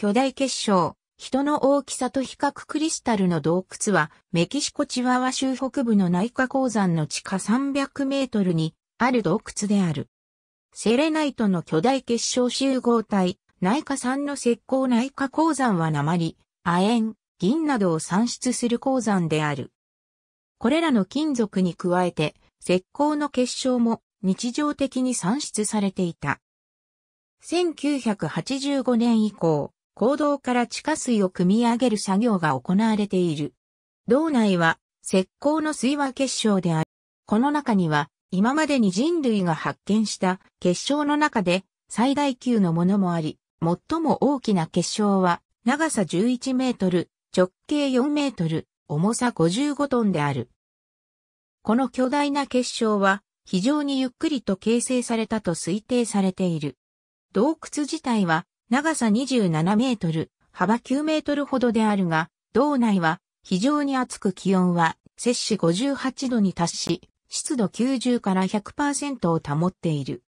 巨大結晶、人の大きさと比較クリスタルの洞窟は、メキシコチワワ州北部の内科鉱山の地下300メートルにある洞窟である。セレナイトの巨大結晶集合体、内科産の石膏内科鉱山は鉛、亜鉛、銀などを産出する鉱山である。これらの金属に加えて、石膏の結晶も日常的に産出されていた。1985年以降、坑道から地下水を汲み上げる作業が行われている。道内は石膏の水和結晶である。この中には今までに人類が発見した結晶の中で最大級のものもあり、最も大きな結晶は長さ11メートル、直径4メートル、重さ55トンである。この巨大な結晶は非常にゆっくりと形成されたと推定されている。洞窟自体は長さ27メートル、幅9メートルほどであるが、道内は非常に暑く気温は摂氏58度に達し、湿度90から100%を保っている。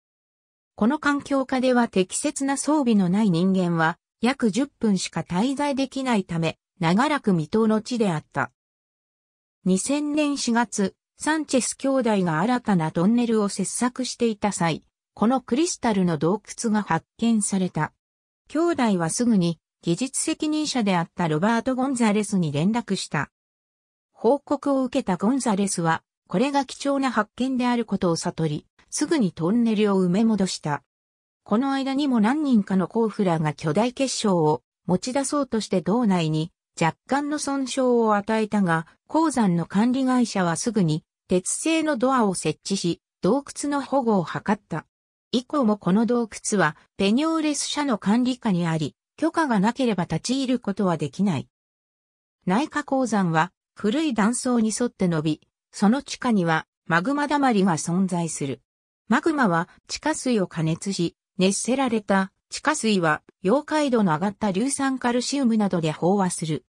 この環境下では適切な装備のない人間は約10分しか滞在できないため、長らく未踏の地であった。2000年4月、サンチェス兄弟が新たなトンネルを切削していた際、このクリスタルの洞窟が発見された。兄弟はすぐに技術責任者であったロバート・ゴンザレスに連絡した。報告を受けたゴンザレスは、これが貴重な発見であることを悟り、すぐにトンネルを埋め戻した。この間にも何人かのコーフラーが巨大結晶を持ち出そうとして道内に若干の損傷を与えたが、鉱山の管理会社はすぐに鉄製のドアを設置し、洞窟の保護を図った。以降もこの洞窟はペニョーレス社の管理下にあり、許可がなければ立ち入ることはできない。内下鉱山は古い断層に沿って伸び、その地下にはマグマだまりが存在する。マグマは地下水を加熱し、熱せられた地下水は溶解度の上がった硫酸カルシウムなどで飽和する。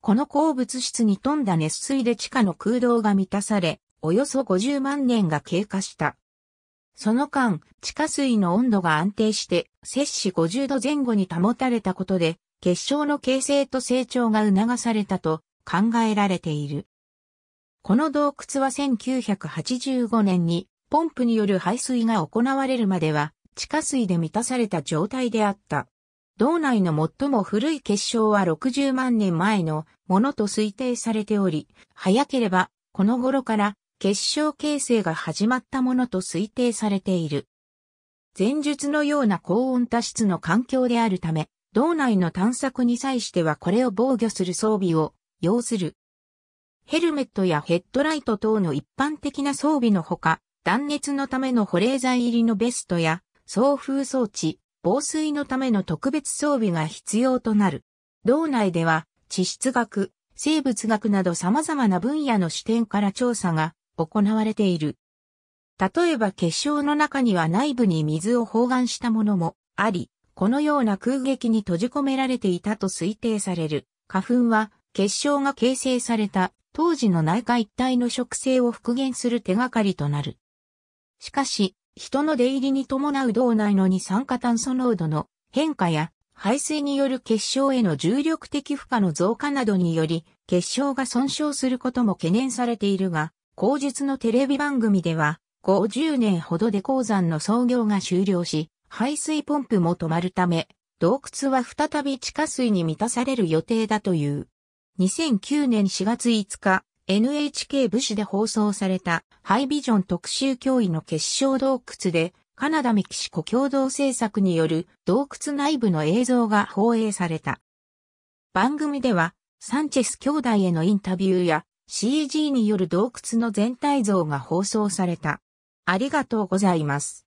この鉱物質に富んだ熱水で地下の空洞が満たされ、およそ50万年が経過した。その間、地下水の温度が安定して、摂氏50度前後に保たれたことで、結晶の形成と成長が促されたと考えられている。この洞窟は1985年に、ポンプによる排水が行われるまでは、地下水で満たされた状態であった。道内の最も古い結晶は60万年前のものと推定されており、早ければこの頃から結晶形成が始まったものと推定されている。前述のような高温多湿の環境であるため、道内の探索に際してはこれを防御する装備を要する。ヘルメットやヘッドライト等の一般的な装備のほか、断熱のための保冷剤入りのベストや、送風装置、防水のための特別装備が必要となる。道内では、地質学、生物学など様々な分野の視点から調査が行われている。例えば結晶の中には内部に水を包含したものもあり、このような空撃に閉じ込められていたと推定される。花粉は結晶が形成された当時の内科一体の植生を復元する手がかりとなる。しかし、人の出入りに伴う道内の二酸化炭素濃度の変化や排水による結晶への重力的負荷の増加などにより結晶が損傷することも懸念されているが、後述のテレビ番組では、50年ほどで鉱山の操業が終了し、排水ポンプも止まるため、洞窟は再び地下水に満たされる予定だという。2009年4月5日、NHK 武士で放送されたハイビジョン特集脅威の結晶洞窟で、カナダメキシコ共同制作による洞窟内部の映像が放映された。番組では、サンチェス兄弟へのインタビューや、CG による洞窟の全体像が放送された。ありがとうございます。